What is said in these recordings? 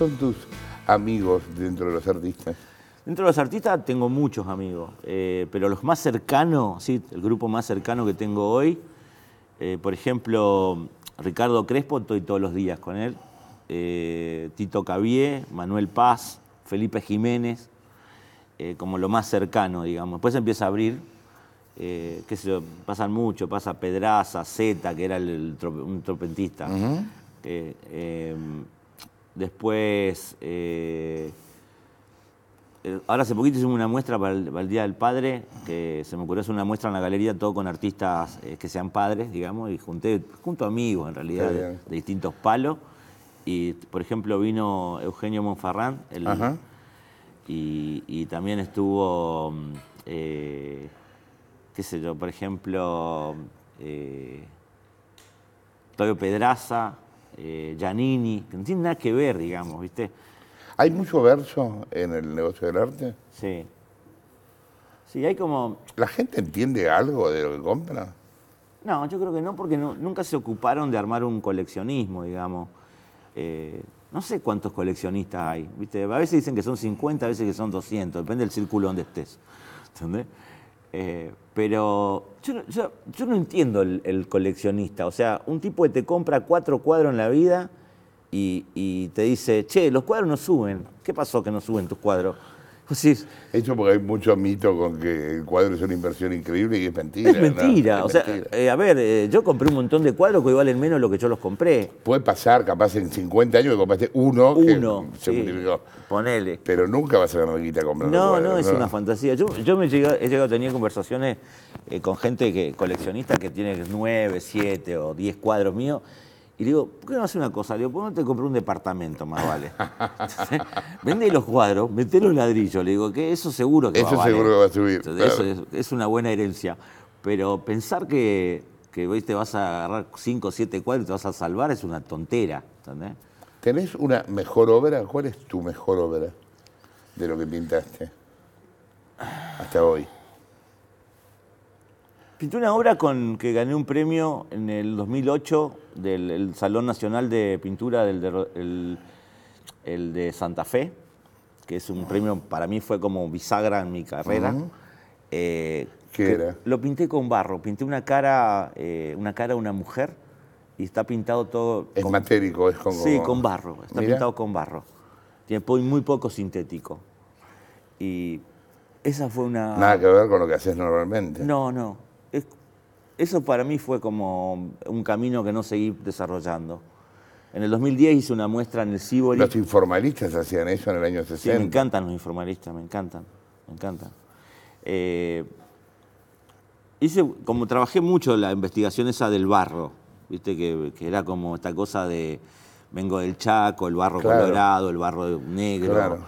son tus amigos dentro de los artistas? Dentro de los artistas tengo muchos amigos, eh, pero los más cercanos, sí, el grupo más cercano que tengo hoy, eh, por ejemplo, Ricardo Crespo, estoy todos los días con él, eh, Tito Cavie, Manuel Paz, Felipe Jiménez, como lo más cercano, digamos. Después empieza a abrir, que sé pasan mucho, pasa Pedraza, Zeta, que era el, un tropentista. Después, eh, eh, ahora hace poquito hicimos una muestra para el, Día del Padre, que se me ocurrió hacer una muestra en la galería, todo con artistas eh, que sean padres, digamos, y junté, junto a amigos en realidad, de, distintos palos. Y, por ejemplo, vino Eugenio Monfarrán, el, y, también estuvo, qué sé yo, por ejemplo, Toyo Pedraza, eh, Giannini, que no tiene nada que ver, digamos, ¿viste? ¿Hay mucho verso en el negocio del arte? Sí. Sí, hay como... ¿La gente entiende algo de lo que compra? No, yo creo que no, porque nunca se ocuparon de armar un coleccionismo, digamos. Eh, no sé cuántos coleccionistas hay, ¿viste? A veces dicen que son 50, a veces que son 200, depende del círculo donde estés. ¿Entendés? Eh, pero yo no, entiendo el, coleccionista. O sea, un tipo que te compra cuatro cuadros en la vida y, te dice, che, los cuadros no suben. ¿Qué pasó que no suben tus cuadros? Sí. hecho porque hay muchos mitos con que el cuadro es una inversión increíble y es mentira. Es mentira. o eh, a ver, eh, yo compré un montón de cuadros que valen menos lo que yo los compré. Puede pasar, capaz en 50 años que compraste uno. Uno. se multiplicó. Ponele. Pero nunca vas a ganar guita comprando. No, no, es una fantasía. Yo, yo he llegado, he a tener conversaciones eh, con gente que, coleccionista que tiene nueve siete o 10 cuadros míos y le digo, ¿por qué no hace una cosa? Le digo, ¿por pues qué no te compré un departamento más vale? vende los cuadros, mete los ladrillos. Le digo, que eso seguro que va a Eso seguro que va a subir. es, una buena herencia. Pero pensar que, que te vas a agarrar 5 o 7 cuadros y te vas a salvar es una tontera. ¿Tenés una mejor obra? ¿Cuál es tu mejor obra de lo que pintaste hasta hoy? Pinté una obra con que gané un premio en el 2008 del Salón Nacional de Pintura, del, de, el, de Santa Fe, que es un premio, para mí fue como bisagra en mi carrera. Eh, ¿Qué era? Lo pinté con barro, pinté una cara, eh, una cara de una mujer y está pintado todo... Es matérico, es con... Sí, con barro, está pintado con barro. Tiene muy poco sintético. Y esa fue una... Nada que ver con lo que haces normalmente. No, no eso para mí fue como un camino que no seguí desarrollando. En el 2010 hice una muestra en el Cibori. Los informalistas hacían eso en el año 60. me encantan los informalistas, me encantan, me encantan. Eh, hice, como trabajé mucho la investigación esa del barro, viste que, era como esta cosa de vengo del Chaco, el barro colorado, el barro negro.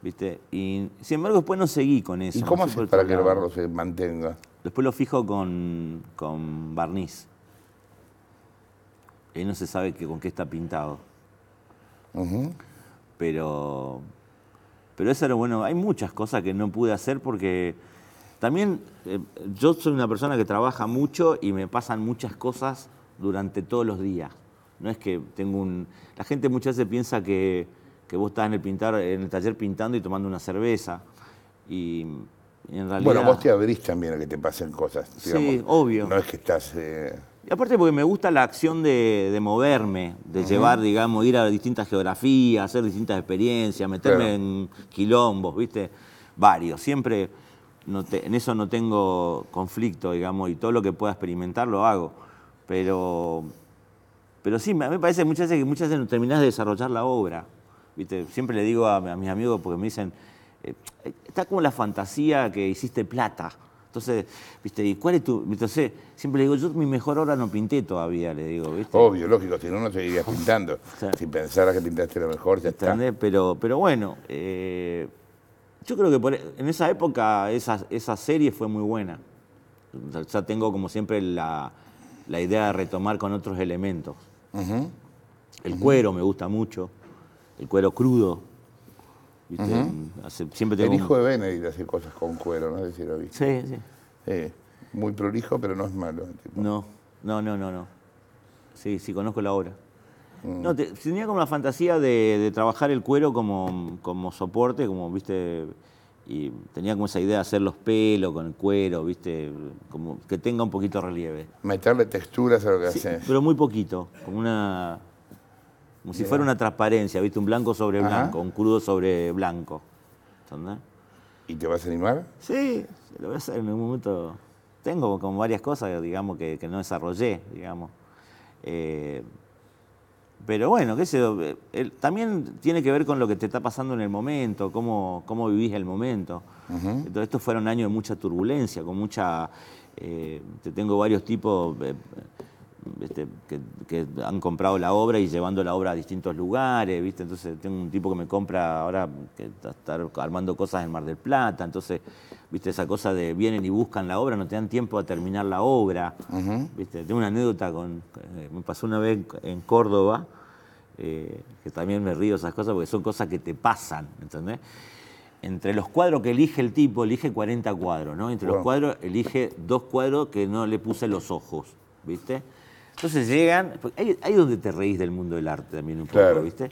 ¿Viste? Y sin embargo después no seguí con eso. ¿Y cómo para que el barro se mantenga? Después lo fijo con, barniz. Él no se sabe con qué está pintado. Pero. Pero eso era bueno. Hay muchas cosas que no pude hacer porque también eh, yo soy una persona que trabaja mucho y me pasan muchas cosas durante todos los días. No es que tengo un. La gente muchas veces piensa que, que vos estás en el, pintar, en el taller pintando y tomando una cerveza. Y bueno, vos te abrís también a que te pasen cosas. Sí, obvio. No es que estás... Eh, y aparte porque me gusta la acción de, de moverme, de llevar, digamos, ir a distintas geografías, hacer distintas experiencias, meterme en quilombos, ¿viste? Varios. Siempre no en eso no tengo conflicto, digamos, y todo lo que pueda experimentar lo hago. Pero, pero sí, me, me parece muchas veces que muchas veces no terminás de desarrollar la obra. Siempre le digo a mis amigos, porque me dicen, está como la fantasía que hiciste plata. Entonces, ¿viste? ¿Y cuál es tu.? Entonces, siempre le digo, yo mi mejor obra no pinté todavía, le digo, ¿viste? Obvio, lógico, si no, no seguirías pintando. Sin si que pintaste lo mejor, ya está. Pero, pero bueno, eh, yo creo que e, en esa época esa, esa serie fue muy buena. Ya tengo, como siempre, la, idea de retomar con otros elementos. El cuero me gusta mucho, el cuero crudo siempre El hijo de Benedict hace cosas con cuero, no sé si lo viste. Sí, sí. Eh, muy prolijo, pero no es malo. No, no, no, no, no. Sí, sí, conozco la obra. Mm. No, tenía como la fantasía de, trabajar el cuero como, como soporte, como, viste, y tenía como esa idea de hacer los pelos con el cuero, viste, como que tenga un poquito de relieve. Meterle texturas a lo que haces. Pero muy poquito, como una como si fuera una transparencia, ¿viste? Un blanco sobre blanco, un crudo sobre blanco. ¿Y te vas a animar? Sí, lo voy a hacer en un momento. Tengo como varias cosas, digamos, que, no desarrollé, digamos. Eh, pero bueno, qué sé eh, también tiene que ver con lo que te está pasando en el momento, cómo, cómo vivís el momento. entonces esto Entonces, un fueron de mucha turbulencia, con mucha... Eh, te tengo varios tipos este, que, han comprado la obra y llevando la obra a distintos lugares, ¿viste? Entonces tengo un tipo que me compra ahora que está armando cosas en Mar del Plata, entonces, ¿viste? Esa cosa de vienen y buscan la obra, no te dan tiempo a terminar la obra, ¿viste? Tengo una anécdota con, eh, me pasó una vez en Córdoba, eh, que también me río esas cosas porque son cosas que te pasan, ¿entendés? entre los cuadros que elige el tipo, elige 40 cuadros, ¿no? Entre los cuadros elige dos cuadros que no le puse los ojos, ¿viste? Entonces llegan, pues, ahí, es donde te reís del mundo del arte también un poco, ¿viste?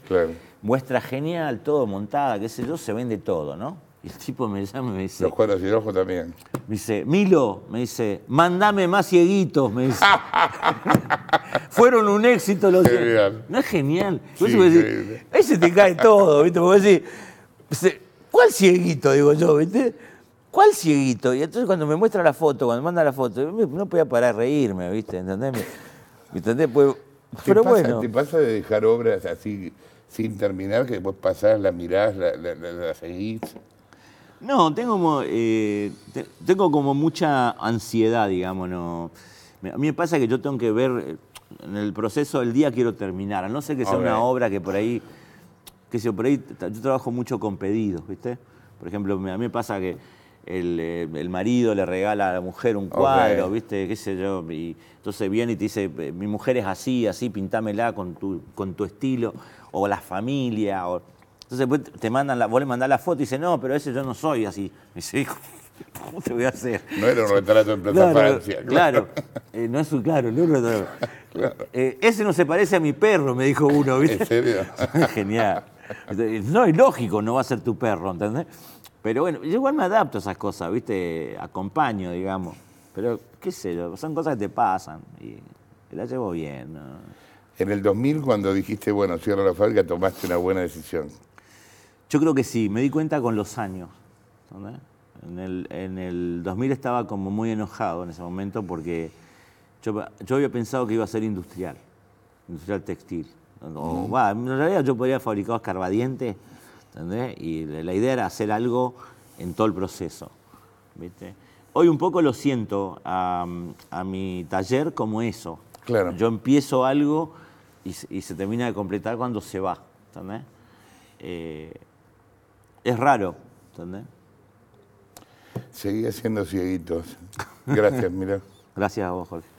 Muestra genial, todo montada, qué sé yo, se vende todo, ¿no? Y el tipo me llama y me dice... Los cuadros y el ojo también. Me dice, Milo, me dice, mandame más cieguitos, me dice. Fueron un éxito los... Genial. No es genial. Sí, ahí se te cae todo, ¿viste? Porque ¿cuál cieguito? Digo yo, ¿viste? ¿cuál cieguito? Y entonces cuando me muestra la foto, cuando manda la foto, no podía parar de reírme, ¿viste? ¿Entendés? Pues, ¿Te pasa, de dejar obras así sin terminar que después pasás, la mirás, la, seguís? No, tengo como, eh, tengo como mucha ansiedad, digamos. ¿no? A mí me pasa que yo tengo que ver eh, en el proceso del día quiero terminar. A no sé que sea una obra que por ahí, que sea por ahí, yo trabajo mucho con pedidos, ¿viste? Por ejemplo, a mí me pasa que eh, el, marido le regala a la mujer un cuadro, ¿viste? ¿Qué sé yo? Y entonces viene y te dice, eh, mi mujer es así, así, pintámela con tu, con tu estilo, o la familia. O... Entonces pues, te mandan la, vos le mandás la foto y dice, no, pero ese yo no soy así. Me dice, ¿cómo te voy a hacer? No era un retrato en Plaza claro, eh, Claro, no es un claro, retrato. ese no se parece a mi perro, me dijo uno, ¿viste? ¿En serio? Genial. No es lógico, no va a ser tu perro, ¿entendés? Pero bueno, yo igual me adapto a esas cosas, ¿viste? Acompaño, digamos. Pero qué sé yo, son cosas que te pasan y la llevo bien. En el 2000, cuando dijiste, bueno, cierro la fábrica, tomaste una buena decisión. Yo creo que sí, me di cuenta con los años. En el, 2000 estaba como muy enojado en ese momento porque yo, yo había pensado que iba a ser industrial, industrial textil. en realidad yo podría fabricar escarbadientes ¿entendés? Y la idea era hacer algo en todo el proceso. ¿viste? Hoy un poco lo siento a, mi taller como eso. Claro. Yo empiezo algo y, se termina de completar cuando se va, ¿entendés? Eh, es raro, ¿entendés? Seguí haciendo cieguitos. Gracias, mira. Gracias a vos, Jorge.